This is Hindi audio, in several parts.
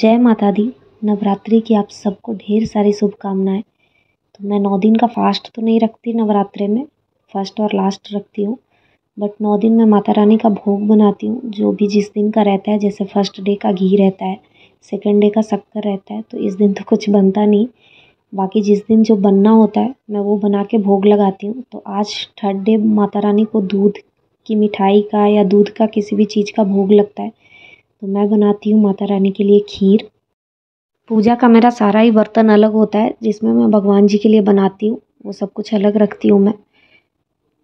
जय माता दी नवरात्रि की आप सबको ढेर सारी शुभकामनाएं तो मैं नौ दिन का फास्ट तो नहीं रखती नवरात्रि में फर्स्ट और लास्ट रखती हूँ बट नौ दिन में माता रानी का भोग बनाती हूँ जो भी जिस दिन का रहता है जैसे फर्स्ट डे का घी रहता है सेकेंड डे का शक्कर रहता है तो इस दिन तो कुछ बनता नहीं बाकी जिस दिन जो बनना होता है मैं वो बना के भोग लगाती हूँ तो आज थर्ड डे माता रानी को दूध की मिठाई का या दूध का किसी भी चीज़ का भोग लगता है तो मैं बनाती हूँ माता रानी के लिए खीर पूजा का मेरा सारा ही बर्तन अलग होता है जिसमें मैं भगवान जी के लिए बनाती हूँ वो सब कुछ अलग रखती हूँ मैं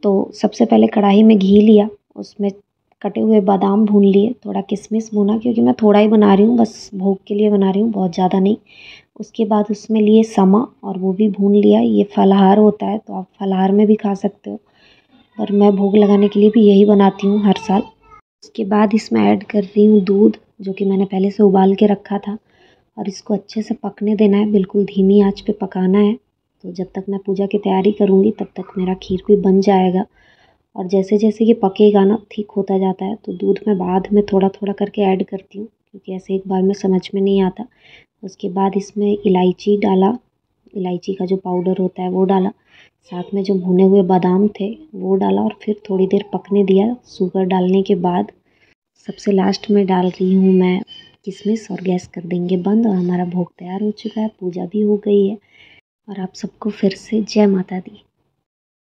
तो सबसे पहले कढ़ाई में घी लिया उसमें कटे हुए बादाम भून लिए थोड़ा किशमिश भूना क्योंकि मैं थोड़ा ही बना रही हूँ बस भोग के लिए बना रही हूँ बहुत ज़्यादा नहीं उसके बाद उसमें लिए समा और वो भी भून लिया ये फलाहार होता है तो आप फलाहार में भी खा सकते हो पर मैं भोग लगाने के लिए भी यही बनाती हूँ हर साल उसके बाद इसमें ऐड कर रही हूँ दूध जो कि मैंने पहले से उबाल के रखा था और इसको अच्छे से पकने देना है बिल्कुल धीमी आंच पे पकाना है तो जब तक मैं पूजा की तैयारी करूँगी तब तक मेरा खीर भी बन जाएगा और जैसे जैसे ये पकेगा ना ठीक होता जाता है तो दूध मैं बाद में थोड़ा थोड़ा करके ऐड करती हूँ क्योंकि ऐसे एक बार में समझ में नहीं आता उसके बाद इसमें इलायची डाला इलायची का जो पाउडर होता है वो डाला साथ में जो भुने हुए बादाम थे वो डाला और फिर थोड़ी देर पकने दिया शुगर डालने के बाद सबसे लास्ट में डाल रही हूँ मैं किशमिश और गैस कर देंगे बंद और हमारा भोग तैयार हो चुका है पूजा भी हो गई है और आप सबको फिर से जय माता दी